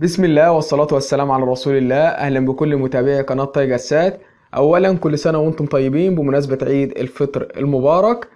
بسم الله والصلاة والسلام على رسول الله أهلا بكل متابعي قناة طي جسات أولا كل سنة وأنتم طيبين بمناسبة عيد الفطر المبارك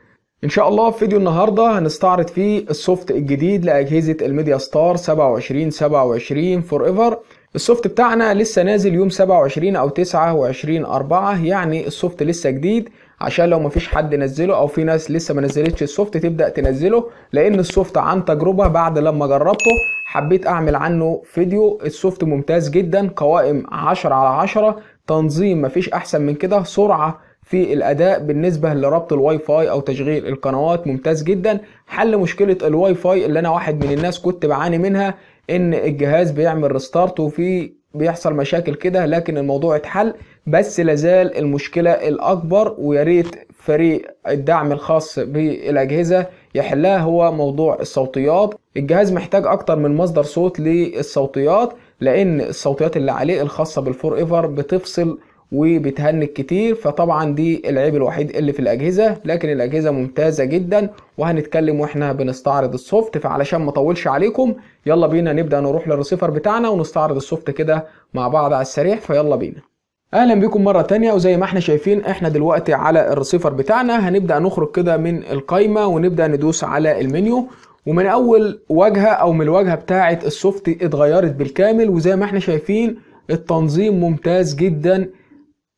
إن شاء الله في فيديو النهاردة هنستعرض فيه السوفت الجديد لأجهزة الميديا ستار 27 27 فور ايفر السوفت بتاعنا لسه نازل يوم 27 أو 29 4 يعني السوفت لسه جديد عشان لو مفيش حد نزله او في ناس لسه ما نزلتش السوفت تبدا تنزله لان السوفت عن تجربه بعد لما جربته حبيت اعمل عنه فيديو السوفت ممتاز جدا قوائم 10 على 10 تنظيم مفيش احسن من كده سرعه في الاداء بالنسبه لربط الواي فاي او تشغيل القنوات ممتاز جدا حل مشكله الواي فاي اللي انا واحد من الناس كنت بعاني منها ان الجهاز بيعمل ريستارت وفي بيحصل مشاكل كده لكن الموضوع اتحل بس لازال المشكله الاكبر ويا ريت فريق الدعم الخاص بالأجهزة يحلها هو موضوع الصوتيات الجهاز محتاج أكتر من مصدر صوت للصوتيات لأن الصوتيات اللي عليه الخاصة بالفور ايفر بتفصل وبتهنج كتير فطبعا دي العيب الوحيد اللي في الاجهزه لكن الاجهزه ممتازه جدا وهنتكلم واحنا بنستعرض السوفت فعلشان ما اطولش عليكم يلا بينا نبدا نروح للرسيفر بتاعنا ونستعرض السوفت كده مع بعض على السريع فيلا بينا اهلا بكم مره تانية وزي ما احنا شايفين احنا دلوقتي على الرسيفر بتاعنا هنبدا نخرج كده من القايمه ونبدا ندوس على المنيو ومن اول واجهه او من الواجهه بتاعه السوفت اتغيرت بالكامل وزي ما احنا شايفين التنظيم ممتاز جدا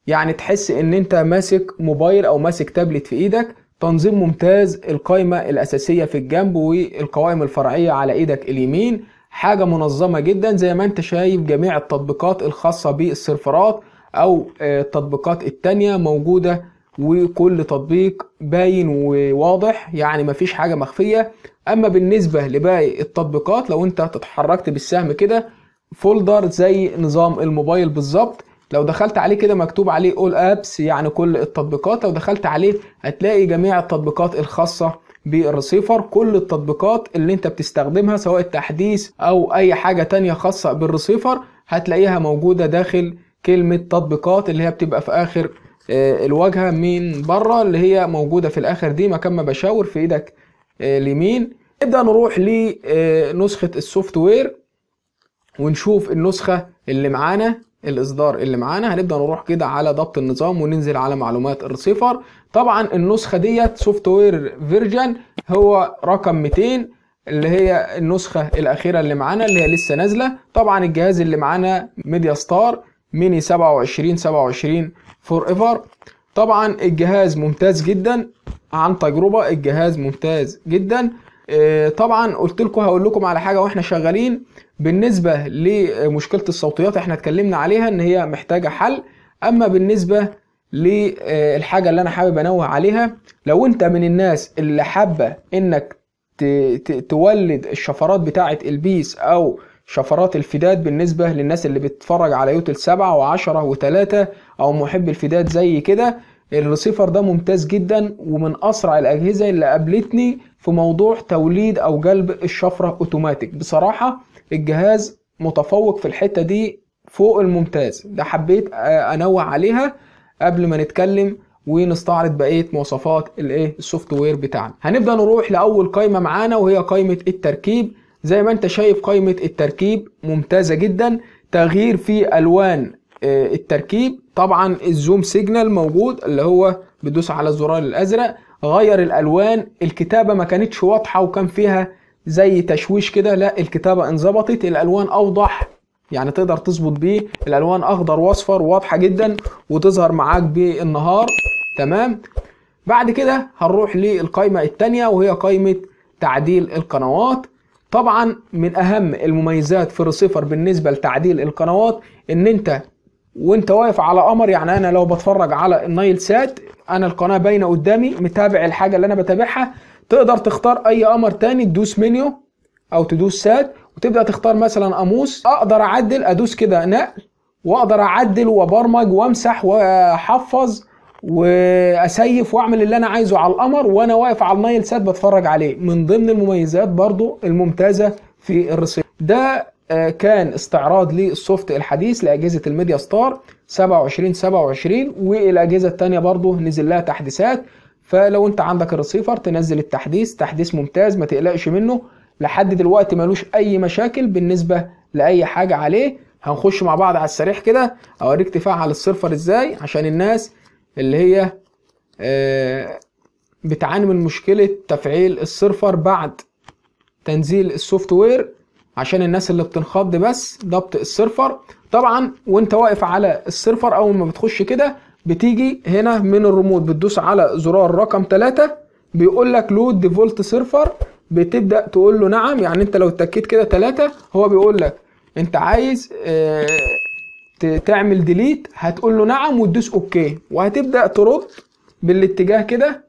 يعني تحس ان انت ماسك موبايل او ماسك تابلت في ايدك تنظيم ممتاز القايمه الاساسيه في الجنب والقوائم الفرعيه على ايدك اليمين حاجه منظمه جدا زي ما انت شايف جميع التطبيقات الخاصه بالسيرفرات او آه، التطبيقات التانية موجودة وكل تطبيق باين وواضح يعني مفيش حاجة مخفية اما بالنسبة لباقي التطبيقات لو انت اتحركت بالسهم كده فولدر زي نظام الموبايل بالظبط لو دخلت عليه كده مكتوب عليه اول ابس يعني كل التطبيقات لو دخلت عليه هتلاقي جميع التطبيقات الخاصة بالرسيفر كل التطبيقات اللي انت بتستخدمها سواء التحديث او اي حاجة تانية خاصة بالرسيفر هتلاقيها موجودة داخل كلمة تطبيقات اللي هي بتبقى في آخر آه، الواجهة من بره اللي هي موجودة في الآخر دي مكان ما بشاور في إيدك آه، اليمين نبدأ نروح لنسخة آه، السوفت وير ونشوف النسخة اللي معانا الاصدار اللي معانا هنبدا نروح كده على ضبط النظام وننزل على معلومات الرسيفر طبعا النسخه ديت سوفت وير فيرجن هو رقم 200 اللي هي النسخه الاخيره اللي معانا اللي هي لسه نازله طبعا الجهاز اللي معانا ميديا ستار ميني 27 27 فور ايفر طبعا الجهاز ممتاز جدا عن تجربه الجهاز ممتاز جدا آه، طبعا قلت لكم هقول لكم على حاجه واحنا شغالين بالنسبه لمشكله الصوتيات احنا اتكلمنا عليها ان هي محتاجه حل اما بالنسبه للحاجه اللي انا حابب انوه عليها لو انت من الناس اللي حابه انك تولد الشفرات بتاعه البيس او شفرات الفداد بالنسبة للناس اللي بتتفرج على يوتيل 7 وعشرة وتلاتة أو محب الفداد زي كده الريسيفر ده ممتاز جدا ومن أسرع الأجهزة اللي قابلتني في موضوع توليد أو جلب الشفرة أوتوماتيك بصراحة الجهاز متفوق في الحتة دي فوق الممتاز ده حبيت أنوه عليها قبل ما نتكلم ونستعرض بقيه مواصفات الايه السوفت وير بتاعنا هنبدا نروح لاول قائمه معانا وهي قائمه التركيب زي ما انت شايف قائمة التركيب ممتازة جدا تغيير في الوان آه، التركيب طبعا الزوم سيجنال موجود اللي هو بدوس على الزرار الازرق غير الالوان الكتابة ما كانتش واضحة وكان فيها زي تشويش كده لا الكتابة انظبطت الالوان اوضح يعني تقدر تظبط بيه الالوان اخضر واصفر واضحة جدا وتظهر معاك بالنهار تمام بعد كده هنروح للقائمة التانية وهي قائمة تعديل القنوات طبعا من اهم المميزات في الرسيفر بالنسبه لتعديل القنوات ان انت وانت واقف على قمر يعني انا لو بتفرج على النايل سات انا القناه باينه قدامي متابع الحاجه اللي انا بتابعها تقدر تختار اي قمر تاني تدوس منيو او تدوس سات وتبدا تختار مثلا قاموس اقدر اعدل ادوس كده نقل واقدر اعدل وابرمج وامسح واحفظ واسيف واعمل اللي انا عايزه على القمر وانا واقف على النايل سات بتفرج عليه من ضمن المميزات برضو الممتازه في الرصيف ده آه، كان استعراض للسوفت الحديث لاجهزه الميديا ستار 27 27 والاجهزه الثانيه برضو نزل لها تحديثات فلو انت عندك الرسيفر تنزل التحديث تحديث ممتاز ما تقلقش منه لحد دلوقتي ملوش اي مشاكل بالنسبه لاي حاجه عليه هنخش مع بعض على السريع كده اوريك تفاعل السيرفر ازاي عشان الناس اللي هي آه، بتعاني من مشكله تفعيل السيرفر بعد تنزيل السوفت وير عشان الناس اللي بتنخض بس ضبط السيرفر طبعا وانت واقف على السيرفر اول ما بتخش كده بتيجي هنا من الريموت بتدوس على زرار رقم 3 بيقول لك لود ديفولت سيرفر بتبدا تقول له نعم يعني انت لو اتكيت كده 3 هو بيقول لك انت عايز اه تعمل ديليت هتقول له نعم وتدوس اوكي وهتبدا ترد بالاتجاه كده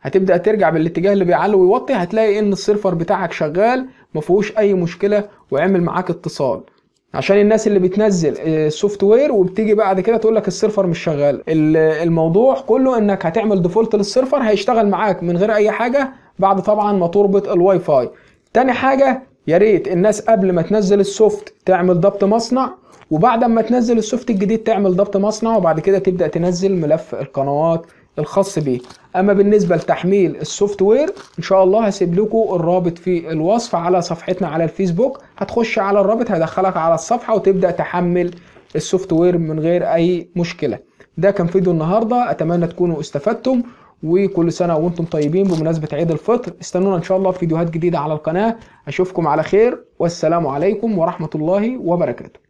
هتبدا ترجع بالاتجاه اللي بيعلي ويوطي هتلاقي ان السيرفر بتاعك شغال ما فيهوش اي مشكله وعمل معاك اتصال عشان الناس اللي بتنزل السوفت آه، وير وبتيجي بعد كده تقول لك السيرفر مش شغال الموضوع كله انك هتعمل ديفولت للسيرفر هيشتغل معاك من غير اي حاجه بعد طبعا ما تربط الواي فاي تاني حاجه يا ريت الناس قبل ما تنزل السوفت تعمل ضبط مصنع وبعد ما تنزل السوفت الجديد تعمل ضبط مصنع وبعد كده تبدا تنزل ملف القنوات الخاص بيه اما بالنسبه لتحميل السوفت وير ان شاء الله هسيب لكم الرابط في الوصف على صفحتنا على الفيسبوك هتخش على الرابط هيدخلك على الصفحه وتبدا تحمل السوفت وير من غير اي مشكله ده كان فيديو النهارده اتمنى تكونوا استفدتم وكل سنه وانتم طيبين بمناسبه عيد الفطر استنونا ان شاء الله في فيديوهات جديده على القناه اشوفكم على خير والسلام عليكم ورحمه الله وبركاته